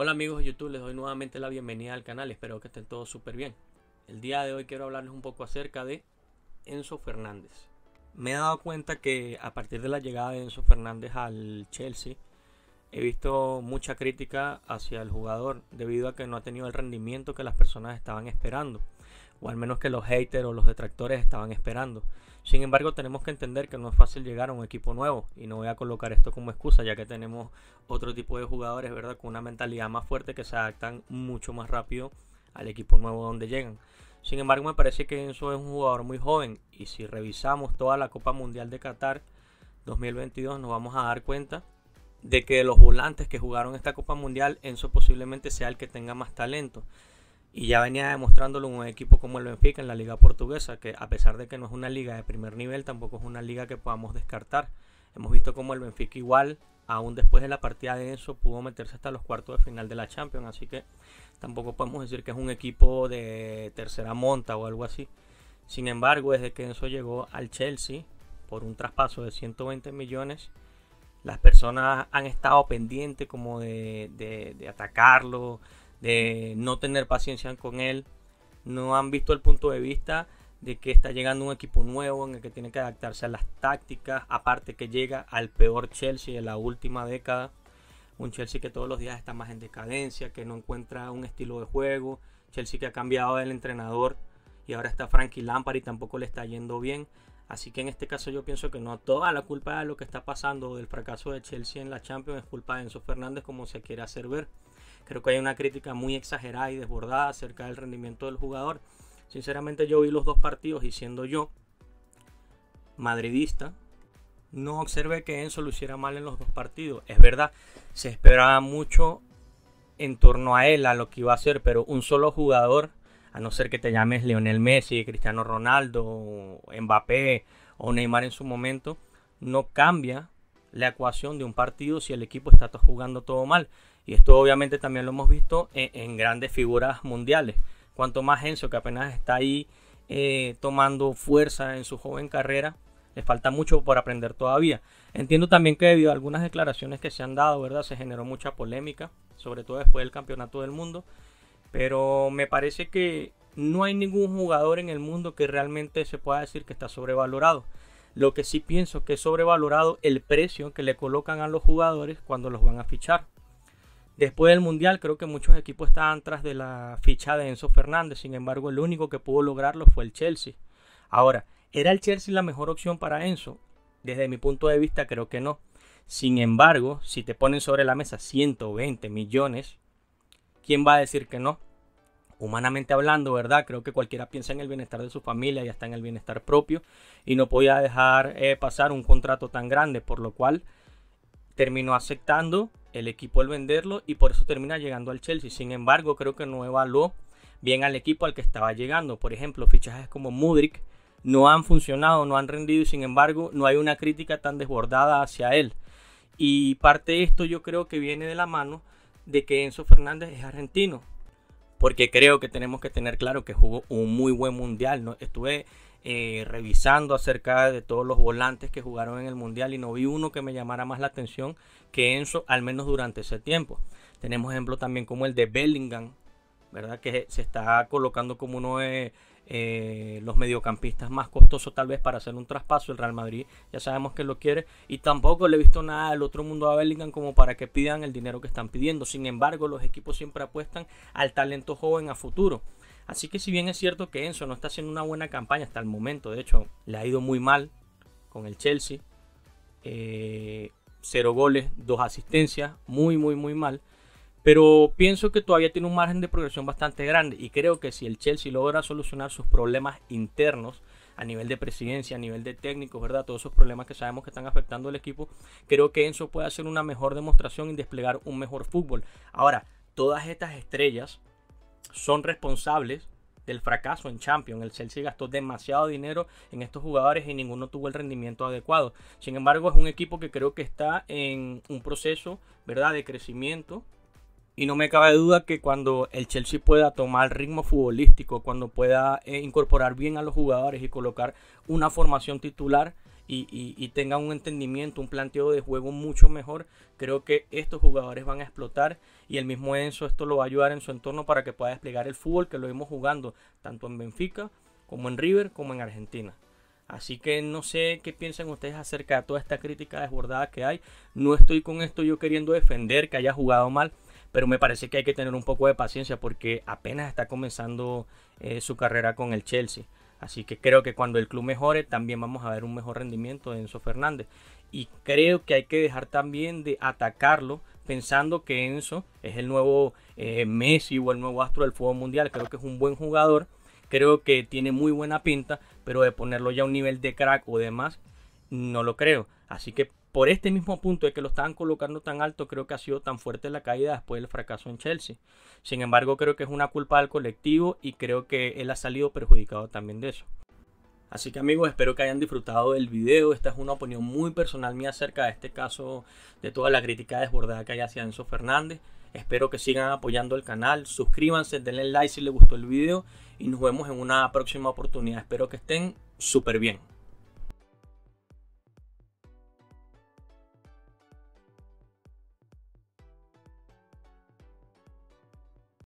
Hola amigos de YouTube, les doy nuevamente la bienvenida al canal, espero que estén todos súper bien. El día de hoy quiero hablarles un poco acerca de Enzo Fernández. Me he dado cuenta que a partir de la llegada de Enzo Fernández al Chelsea, he visto mucha crítica hacia el jugador debido a que no ha tenido el rendimiento que las personas estaban esperando, o al menos que los haters o los detractores estaban esperando. Sin embargo, tenemos que entender que no es fácil llegar a un equipo nuevo y no voy a colocar esto como excusa ya que tenemos otro tipo de jugadores, ¿verdad? Con una mentalidad más fuerte que se adaptan mucho más rápido al equipo nuevo donde llegan. Sin embargo, me parece que Enzo es un jugador muy joven y si revisamos toda la Copa Mundial de Qatar 2022 nos vamos a dar cuenta de que los volantes que jugaron esta Copa Mundial, Enzo posiblemente sea el que tenga más talento. Y ya venía demostrándolo en un equipo como el Benfica en la Liga Portuguesa, que a pesar de que no es una liga de primer nivel, tampoco es una liga que podamos descartar. Hemos visto como el Benfica igual, aún después de la partida de Enzo, pudo meterse hasta los cuartos de final de la Champions. Así que tampoco podemos decir que es un equipo de tercera monta o algo así. Sin embargo, desde que Enzo llegó al Chelsea por un traspaso de 120 millones, las personas han estado pendientes como de, atacarlo, de no tener paciencia con él, no han visto el punto de vista de que está llegando un equipo nuevo en el que tiene que adaptarse a las tácticas, aparte que llega al peor Chelsea de la última década, un Chelsea que todos los días está más en decadencia, que no encuentra un estilo de juego, Chelsea que ha cambiado el entrenador y ahora está Frankie Lampard y tampoco le está yendo bien. Así que en este caso yo pienso que no toda la culpa de lo que está pasando o del fracaso de Chelsea en la Champions es culpa de Enzo Fernández como se quiere hacer ver. Creo que hay una crítica muy exagerada y desbordada acerca del rendimiento del jugador. Sinceramente yo vi los dos partidos y siendo yo madridista, no observé que Enzo lo hiciera mal en los dos partidos. Es verdad, se esperaba mucho en torno a él, a lo que iba a hacer, pero un solo jugador a no ser que te llames Lionel Messi, Cristiano Ronaldo, Mbappé o Neymar en su momento, no cambia la ecuación de un partido si el equipo está jugando todo mal. Y esto obviamente también lo hemos visto e-, en, grandes figuras mundiales. Cuanto más Enzo, que apenas está ahí eh, tomando fuerza en su joven carrera, le falta mucho por aprender todavía. Entiendo también que debido a algunas declaraciones que se han dado, ¿verdad? Se generó mucha polémica, sobre todo después del Campeonato del Mundo. Pero me parece que no hay ningún jugador en el mundo que realmente se pueda decir que está sobrevalorado. Lo que sí pienso que es sobrevalorado el precio que le colocan a los jugadores cuando los van a fichar. Después del Mundial creo que muchos equipos estaban tras de la ficha de Enzo Fernández, sin embargo el único que pudo lograrlo fue el Chelsea. Ahora, ¿era el Chelsea la mejor opción para Enzo? Desde mi punto de vista creo que no. Sin embargo, si te ponen sobre la mesa 120 millones ¿quién va a decir que no? Humanamente hablando, ¿verdad? Creo que cualquiera piensa en el bienestar de su familia y hasta en el bienestar propio y no podía dejar eh, pasar un contrato tan grande, por lo cual terminó aceptando el equipo al venderlo y por eso termina llegando al Chelsea. Sin embargo, creo que no evaluó bien al equipo al que estaba llegando. Por ejemplo, fichajes como Mudrick no han funcionado, no han rendido y sin embargo no hay una crítica tan desbordada hacia él. Y parte de esto yo creo que viene de la mano de que Enzo Fernández es argentino, porque creo que tenemos que tener claro que jugó un muy buen mundial. ¿no? Estuve eh, revisando acerca de todos los volantes que jugaron en el mundial y no vi uno que me llamara más la atención que Enzo, al menos durante ese tiempo. Tenemos ejemplos también como el de Bellingham, ¿verdad? Que se está colocando como uno de eh, los mediocampistas más costosos tal vez para hacer un traspaso. El Real Madrid ya sabemos que lo quiere y tampoco le he visto nada al otro mundo a Bellingham como para que pidan el dinero que están pidiendo. Sin embargo, los equipos siempre apuestan al talento joven a futuro. Así que si bien es cierto que Enzo no está haciendo una buena campaña hasta el momento, de hecho le ha ido muy mal con el Chelsea. Eh, cero goles, dos asistencias, muy, muy, muy mal. Pero pienso que todavía tiene un margen de progresión bastante grande y creo que si el Chelsea logra solucionar sus problemas internos a nivel de presidencia, a nivel de técnicos, ¿verdad? Todos esos problemas que sabemos que están afectando al equipo, creo que eso puede hacer una mejor demostración y desplegar un mejor fútbol. Ahora, todas estas estrellas son responsables del fracaso en Champions. El Chelsea gastó demasiado dinero en estos jugadores y ninguno tuvo el rendimiento adecuado. Sin embargo, es un equipo que creo que está en un proceso, ¿verdad?, de crecimiento y no me cabe duda que cuando el Chelsea pueda tomar ritmo futbolístico, cuando pueda eh, incorporar bien a los jugadores y colocar una formación titular y, y, tenga un entendimiento, un planteo de juego mucho mejor, creo que estos jugadores van a explotar y el mismo Enzo esto lo va a ayudar en su entorno para que pueda desplegar el fútbol que lo vimos jugando tanto en Benfica como en River como en Argentina. Así que no sé qué piensan ustedes acerca de toda esta crítica desbordada que hay. No estoy con esto yo queriendo defender que haya jugado mal pero me parece que hay que tener un poco de paciencia porque apenas está comenzando eh, su carrera con el Chelsea. Así que creo que cuando el club mejore también vamos a ver un mejor rendimiento de Enzo Fernández. Y creo que hay que dejar también de atacarlo pensando que Enzo es el nuevo eh, Messi o el nuevo astro del fútbol mundial. Creo que es un buen jugador, creo que tiene muy buena pinta, pero de ponerlo ya a un nivel de crack o demás, no lo creo. Así que por este mismo punto de que lo estaban colocando tan alto, creo que ha sido tan fuerte la caída después del fracaso en Chelsea. Sin embargo, creo que es una culpa del colectivo y creo que él ha salido perjudicado también de eso. Así que amigos, espero que hayan disfrutado del video. Esta es una opinión muy personal mía acerca de este caso, de toda la crítica desbordada que hay hacia Enzo Fernández. Espero que sigan apoyando el canal. Suscríbanse, denle like si les gustó el video y nos vemos en una próxima oportunidad. Espero que estén súper bien.